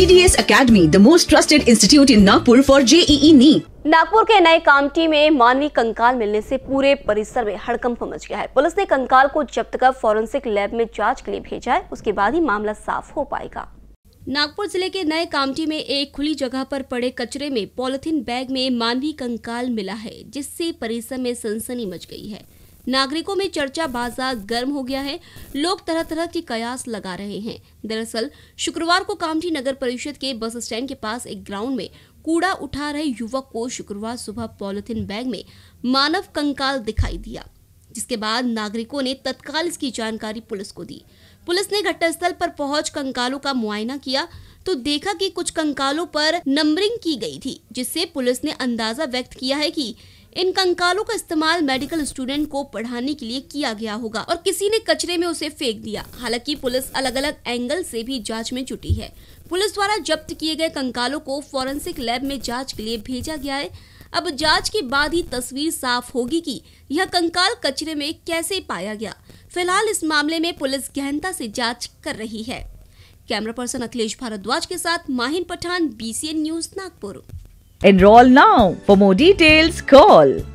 GDS Academy, the most trusted institute in Nagpur for JEE e NEET. Nagpur के नए कामटी में मानवी कंकाल मिलने से पूरे परिसर में हड़कंप मच गया है पुलिस ने कंकाल को जब्त कर फॉरेंसिक लैब में जांच के लिए भेजा है उसके बाद ही मामला साफ हो पाएगा नागपुर जिले के नए कामटी में एक खुली जगह पर पड़े कचरे में पॉलिथीन बैग में मानवीय कंकाल मिला है जिससे परिसर में सनसनी मच गई है नागरिकों में चर्चा बाजार गर्म हो गया है लोग तरह तरह की कयास लगा रहे हैं दरअसल शुक्रवार को कामठी नगर परिषद के बस स्टैंड के पास एक ग्राउंड में कूड़ा उठा रहे युवक को शुक्रवार सुबह पॉलिथिन बैग में मानव कंकाल दिखाई दिया जिसके बाद नागरिकों ने तत्काल इसकी जानकारी पुलिस को दी पुलिस ने घटनास्थल पर पहुंच कंकालों का मुआयना किया तो देखा कि कुछ कंकालों पर नंबरिंग की गई थी जिससे पुलिस ने अंदाजा व्यक्त किया है कि इन कंकालों का इस्तेमाल मेडिकल स्टूडेंट को पढ़ाने के लिए किया गया होगा और किसी ने कचरे में उसे फेंक दिया हालांकि पुलिस अलग अलग एंगल से भी जांच में जुटी है पुलिस द्वारा जब्त किए गए कंकालों को फोरेंसिक लैब में जांच के लिए भेजा गया है अब जांच के बाद ही तस्वीर साफ होगी कि यह कंकाल कचरे में कैसे पाया गया फिलहाल इस मामले में पुलिस गहनता से जांच कर रही है कैमरा पर्सन अखिलेश भारद्वाज के साथ Mahin Pathan BCN news Nagpur Enroll now. For more details, call